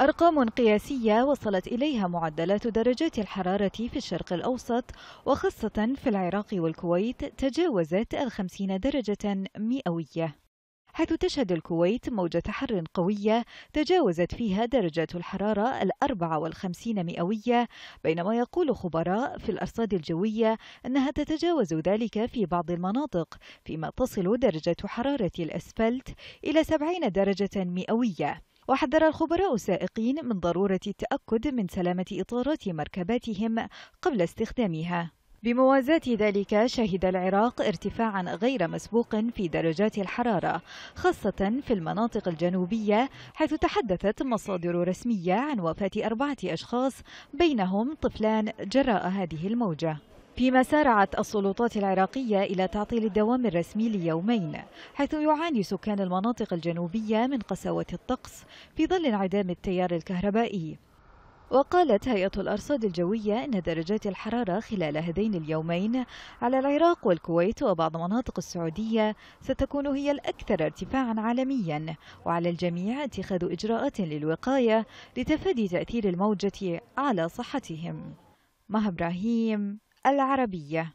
أرقام قياسية وصلت إليها معدلات درجات الحرارة في الشرق الأوسط وخاصة في العراق والكويت تجاوزت الخمسين درجة مئوية حيث تشهد الكويت موجة حر قوية تجاوزت فيها درجات الحرارة الأربعة والخمسين مئوية بينما يقول خبراء في الأرصاد الجوية أنها تتجاوز ذلك في بعض المناطق فيما تصل درجة حرارة الأسفلت إلى سبعين درجة مئوية وحذر الخبراء السائقين من ضرورة التأكد من سلامة إطارات مركباتهم قبل استخدامها بموازاة ذلك شهد العراق ارتفاعا غير مسبوق في درجات الحرارة خاصة في المناطق الجنوبية حيث تحدثت مصادر رسمية عن وفاة أربعة أشخاص بينهم طفلان جراء هذه الموجة فيما سارعت السلطات العراقية إلى تعطيل الدوام الرسمي ليومين حيث يعاني سكان المناطق الجنوبية من قساوة الطقس في ظل انعدام التيار الكهربائي وقالت هيئة الأرصاد الجوية أن درجات الحرارة خلال هذين اليومين على العراق والكويت وبعض مناطق السعودية ستكون هي الأكثر ارتفاعا عالميا وعلى الجميع اتخاذ إجراءات للوقاية لتفادي تأثير الموجة على صحتهم مها إبراهيم العربية